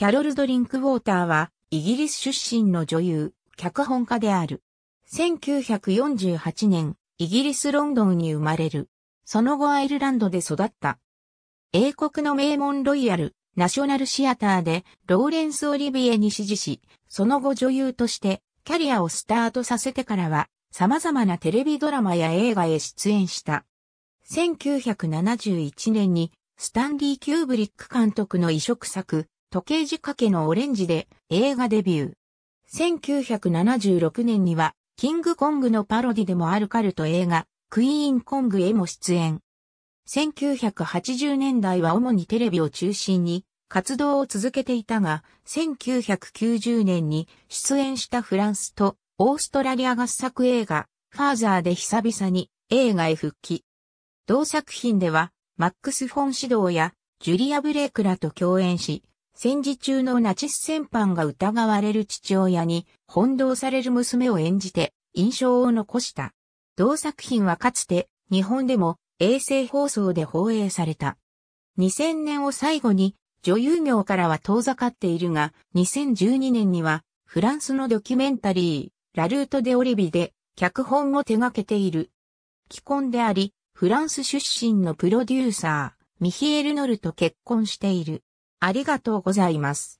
キャロル・ドリンクウォーターは、イギリス出身の女優、脚本家である。1948年、イギリス・ロンドンに生まれる。その後アイルランドで育った。英国の名門ロイヤル、ナショナルシアターで、ローレンス・オリビエに支持し、その後女優として、キャリアをスタートさせてからは、様々なテレビドラマや映画へ出演した。1971年に、スタンリー・キューブリック監督の移植作、時計仕掛けのオレンジで映画デビュー。1976年には、キングコングのパロディでもあるカルト映画、クイーンコングへも出演。1980年代は主にテレビを中心に活動を続けていたが、1990年に出演したフランスとオーストラリア合作映画、ファーザーで久々に映画へ復帰。同作品では、マックス・フォンド導やジュリア・ブレイクらと共演し、戦時中のナチス戦犯が疑われる父親に翻弄される娘を演じて印象を残した。同作品はかつて日本でも衛星放送で放映された。2000年を最後に女優業からは遠ざかっているが、2012年にはフランスのドキュメンタリー、ラルート・デ・オリビで脚本を手掛けている。既婚であり、フランス出身のプロデューサー、ミヒエル・ノルと結婚している。ありがとうございます。